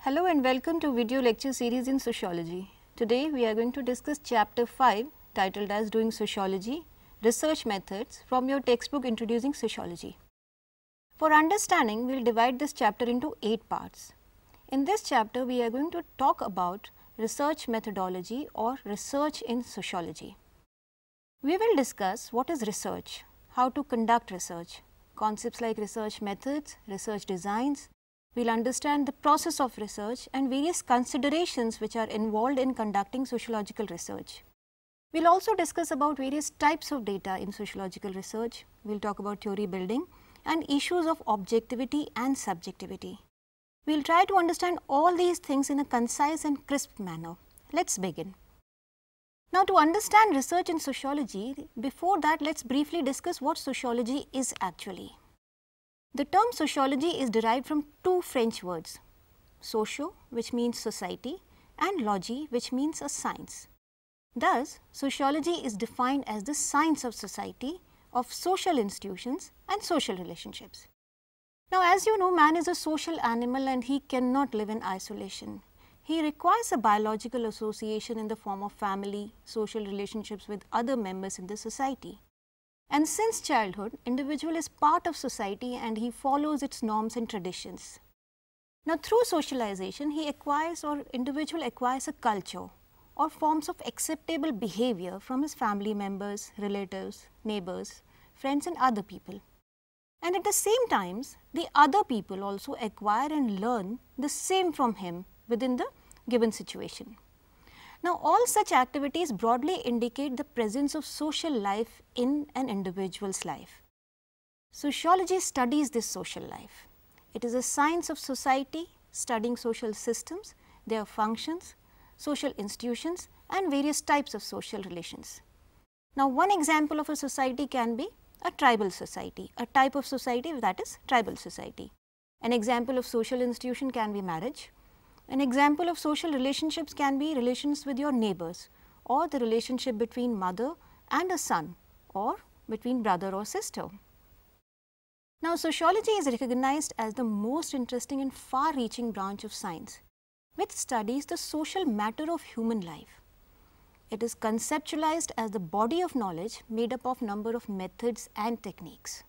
Hello and welcome to video lecture series in sociology. Today we are going to discuss chapter 5 titled as doing sociology research methods from your textbook introducing sociology. For understanding we will divide this chapter into 8 parts. In this chapter we are going to talk about research methodology or research in sociology. We will discuss what is research, how to conduct research, concepts like research methods, research designs. We will understand the process of research and various considerations which are involved in conducting sociological research. We will also discuss about various types of data in sociological research. We will talk about theory building and issues of objectivity and subjectivity. We will try to understand all these things in a concise and crisp manner. Let us begin. Now to understand research in sociology, before that let us briefly discuss what sociology is actually. The term sociology is derived from two French words, socio which means society and logy which means a science. Thus, sociology is defined as the science of society, of social institutions and social relationships. Now, as you know, man is a social animal and he cannot live in isolation. He requires a biological association in the form of family, social relationships with other members in the society. And since childhood, individual is part of society and he follows its norms and traditions. Now, through socialization, he acquires or individual acquires a culture or forms of acceptable behavior from his family members, relatives, neighbors, friends and other people. And at the same times, the other people also acquire and learn the same from him within the given situation. Now, all such activities broadly indicate the presence of social life in an individual's life. Sociology studies this social life. It is a science of society studying social systems, their functions, social institutions and various types of social relations. Now, one example of a society can be a tribal society, a type of society that is tribal society. An example of social institution can be marriage. An example of social relationships can be relations with your neighbors or the relationship between mother and a son or between brother or sister. Now, sociology is recognized as the most interesting and far-reaching branch of science which studies the social matter of human life. It is conceptualized as the body of knowledge made up of number of methods and techniques.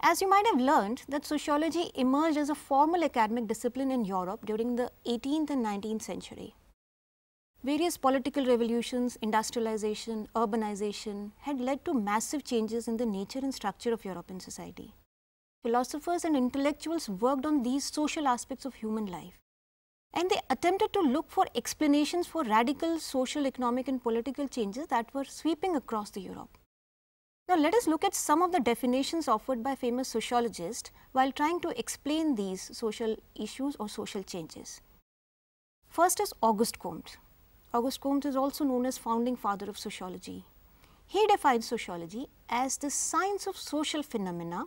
As you might have learned that sociology emerged as a formal academic discipline in Europe during the 18th and 19th century. Various political revolutions, industrialization, urbanization had led to massive changes in the nature and structure of European society. Philosophers and intellectuals worked on these social aspects of human life and they attempted to look for explanations for radical social, economic and political changes that were sweeping across the Europe. Now let us look at some of the definitions offered by famous sociologists while trying to explain these social issues or social changes. First is Auguste Comte. Auguste Comte is also known as founding father of sociology. He defines sociology as the science of social phenomena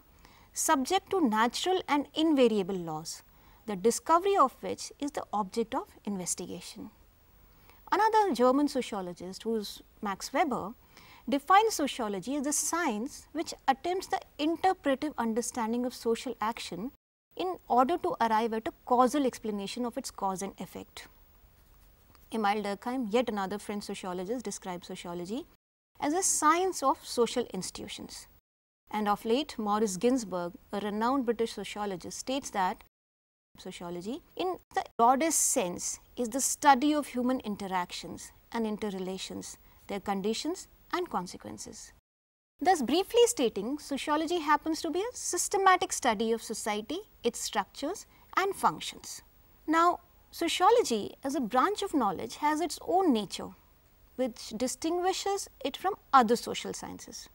subject to natural and invariable laws the discovery of which is the object of investigation. Another German sociologist who is Max Weber defines sociology as the science which attempts the interpretive understanding of social action in order to arrive at a causal explanation of its cause and effect. Emile Durkheim, yet another French sociologist, describes sociology as a science of social institutions. And of late, Maurice Ginsberg, a renowned British sociologist, states that sociology in the broadest sense is the study of human interactions and interrelations, their conditions and consequences. Thus briefly stating, sociology happens to be a systematic study of society, its structures and functions. Now, sociology as a branch of knowledge has its own nature which distinguishes it from other social sciences.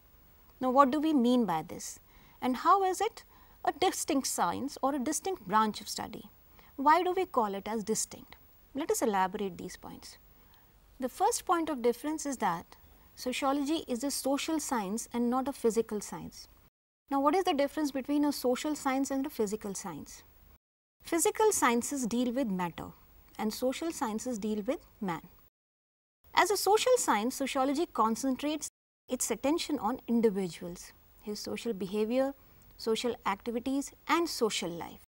Now, what do we mean by this and how is it a distinct science or a distinct branch of study. Why do we call it as distinct? Let us elaborate these points. The first point of difference is that sociology is a social science and not a physical science. Now, what is the difference between a social science and a physical science? Physical sciences deal with matter and social sciences deal with man. As a social science, sociology concentrates its attention on individuals, his social behavior, social activities and social life.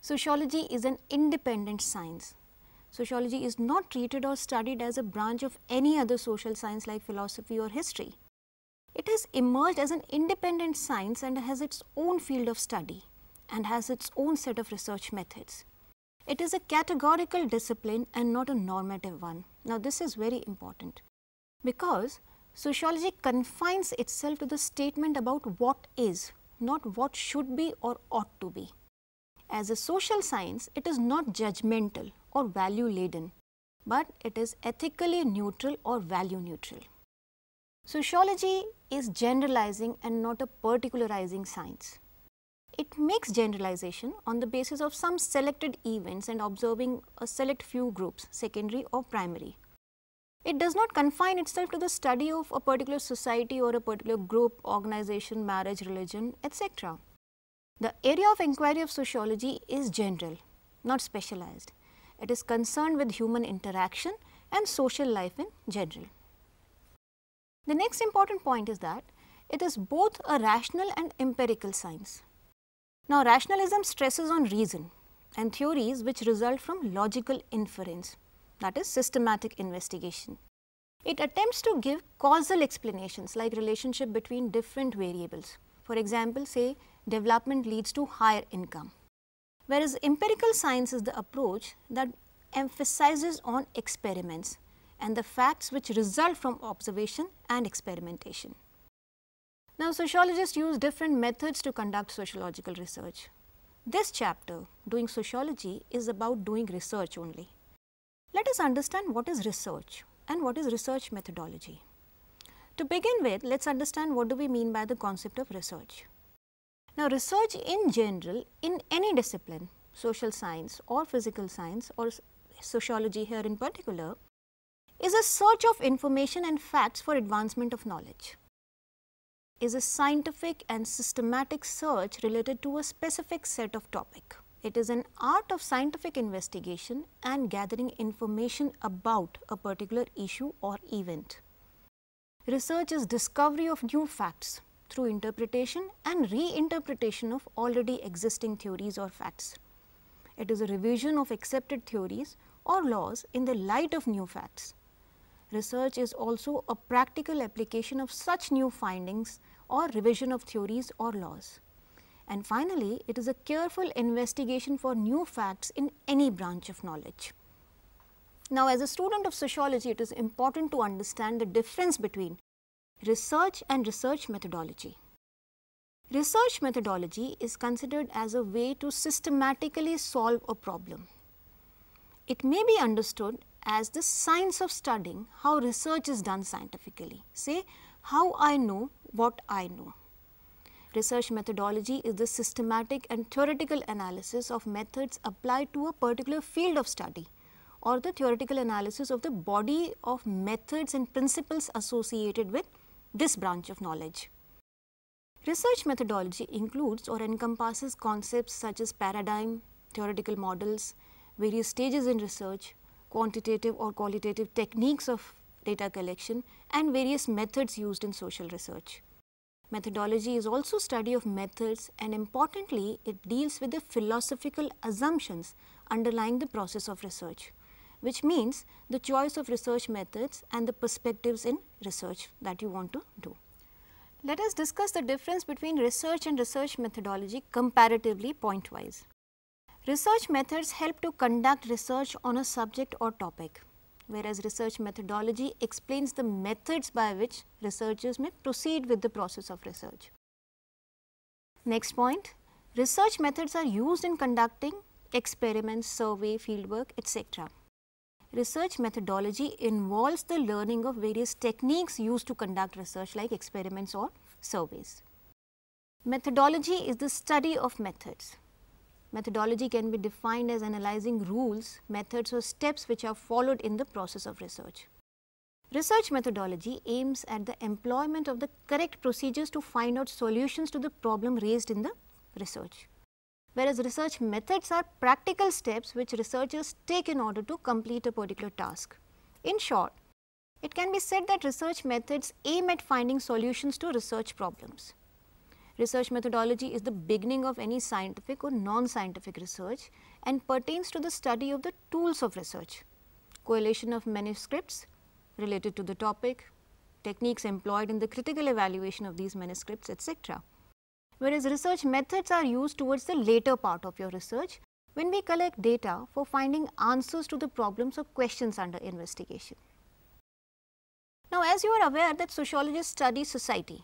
Sociology is an independent science. Sociology is not treated or studied as a branch of any other social science like philosophy or history. It has emerged as an independent science and has its own field of study and has its own set of research methods. It is a categorical discipline and not a normative one. Now, this is very important because sociology confines itself to the statement about what is not what should be or ought to be. As a social science, it is not judgmental or value laden, but it is ethically neutral or value neutral. Sociology is generalizing and not a particularizing science. It makes generalization on the basis of some selected events and observing a select few groups, secondary or primary, it does not confine itself to the study of a particular society or a particular group, organization, marriage, religion, etc. The area of inquiry of sociology is general, not specialized. It is concerned with human interaction and social life in general. The next important point is that it is both a rational and empirical science. Now, rationalism stresses on reason and theories which result from logical inference that is systematic investigation. It attempts to give causal explanations like relationship between different variables. For example, say development leads to higher income. Whereas empirical science is the approach that emphasizes on experiments and the facts which result from observation and experimentation. Now, sociologists use different methods to conduct sociological research. This chapter, Doing Sociology, is about doing research only. Let us understand what is research and what is research methodology. To begin with, let us understand what do we mean by the concept of research. Now, research in general in any discipline, social science or physical science or sociology here in particular, is a search of information and facts for advancement of knowledge, is a scientific and systematic search related to a specific set of topic. It is an art of scientific investigation and gathering information about a particular issue or event. Research is discovery of new facts through interpretation and reinterpretation of already existing theories or facts. It is a revision of accepted theories or laws in the light of new facts. Research is also a practical application of such new findings or revision of theories or laws. And finally, it is a careful investigation for new facts in any branch of knowledge. Now, as a student of sociology, it is important to understand the difference between research and research methodology. Research methodology is considered as a way to systematically solve a problem. It may be understood as the science of studying how research is done scientifically, say how I know what I know. Research methodology is the systematic and theoretical analysis of methods applied to a particular field of study or the theoretical analysis of the body of methods and principles associated with this branch of knowledge. Research methodology includes or encompasses concepts such as paradigm, theoretical models, various stages in research, quantitative or qualitative techniques of data collection and various methods used in social research. Methodology is also study of methods and importantly, it deals with the philosophical assumptions underlying the process of research, which means the choice of research methods and the perspectives in research that you want to do. Let us discuss the difference between research and research methodology comparatively point-wise. Research methods help to conduct research on a subject or topic whereas research methodology explains the methods by which researchers may proceed with the process of research. Next point, research methods are used in conducting experiments, survey, fieldwork, etc. Research methodology involves the learning of various techniques used to conduct research like experiments or surveys. Methodology is the study of methods. Methodology can be defined as analyzing rules, methods or steps which are followed in the process of research. Research methodology aims at the employment of the correct procedures to find out solutions to the problem raised in the research. Whereas research methods are practical steps which researchers take in order to complete a particular task. In short, it can be said that research methods aim at finding solutions to research problems. Research methodology is the beginning of any scientific or non-scientific research and pertains to the study of the tools of research, collation of manuscripts related to the topic, techniques employed in the critical evaluation of these manuscripts, etc. Whereas research methods are used towards the later part of your research when we collect data for finding answers to the problems or questions under investigation. Now, as you are aware that sociologists study society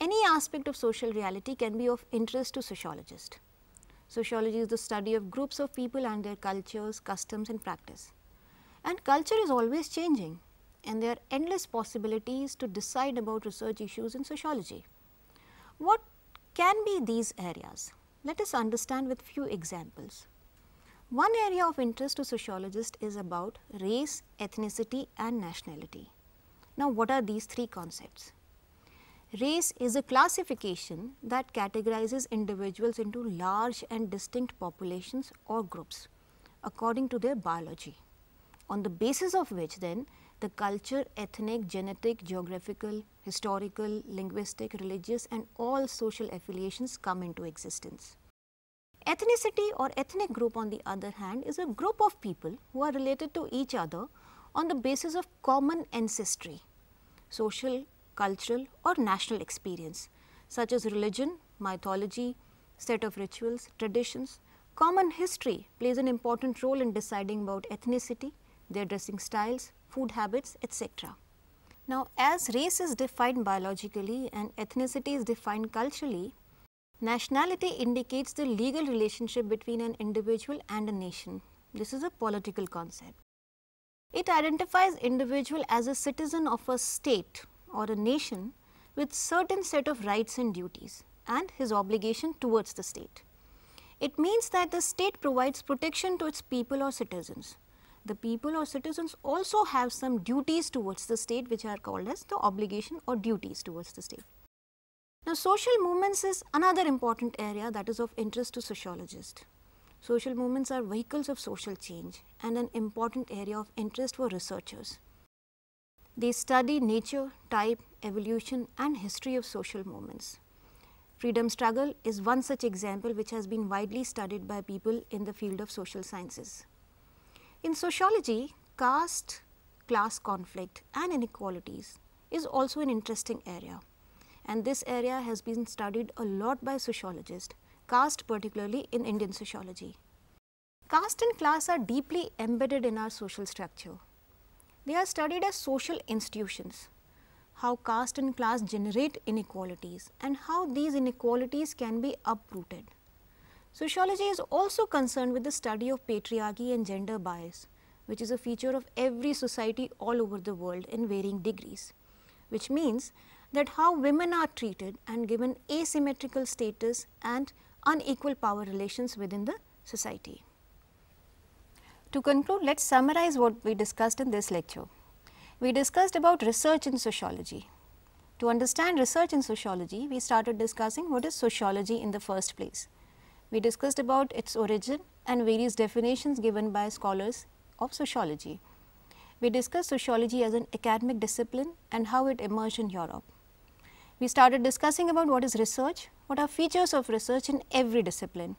any aspect of social reality can be of interest to sociologist. Sociology is the study of groups of people and their cultures, customs and practice. And culture is always changing and there are endless possibilities to decide about research issues in sociology. What can be these areas? Let us understand with few examples. One area of interest to sociologists is about race, ethnicity and nationality. Now, what are these three concepts? Race is a classification that categorizes individuals into large and distinct populations or groups according to their biology, on the basis of which then the culture, ethnic, genetic, geographical, historical, linguistic, religious and all social affiliations come into existence. Ethnicity or ethnic group on the other hand is a group of people who are related to each other on the basis of common ancestry, social, cultural or national experience such as religion, mythology, set of rituals, traditions. Common history plays an important role in deciding about ethnicity, their dressing styles, food habits, etc. Now, as race is defined biologically and ethnicity is defined culturally, nationality indicates the legal relationship between an individual and a nation. This is a political concept. It identifies individual as a citizen of a state or a nation with certain set of rights and duties and his obligation towards the state. It means that the state provides protection to its people or citizens. The people or citizens also have some duties towards the state which are called as the obligation or duties towards the state. Now, social movements is another important area that is of interest to sociologists. Social movements are vehicles of social change and an important area of interest for researchers. They study nature, type, evolution and history of social movements. Freedom struggle is one such example which has been widely studied by people in the field of social sciences. In sociology, caste, class conflict and inequalities is also an interesting area and this area has been studied a lot by sociologists, caste particularly in Indian sociology. Caste and class are deeply embedded in our social structure they are studied as social institutions, how caste and class generate inequalities and how these inequalities can be uprooted. Sociology is also concerned with the study of patriarchy and gender bias, which is a feature of every society all over the world in varying degrees, which means that how women are treated and given asymmetrical status and unequal power relations within the society. To conclude, let's summarize what we discussed in this lecture. We discussed about research in sociology. To understand research in sociology, we started discussing what is sociology in the first place. We discussed about its origin and various definitions given by scholars of sociology. We discussed sociology as an academic discipline and how it emerged in Europe. We started discussing about what is research, what are features of research in every discipline,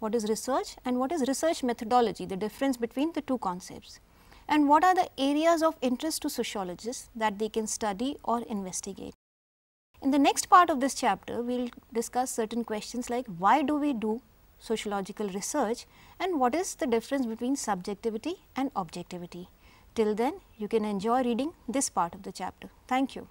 what is research and what is research methodology, the difference between the two concepts and what are the areas of interest to sociologists that they can study or investigate. In the next part of this chapter, we will discuss certain questions like why do we do sociological research and what is the difference between subjectivity and objectivity. Till then, you can enjoy reading this part of the chapter. Thank you.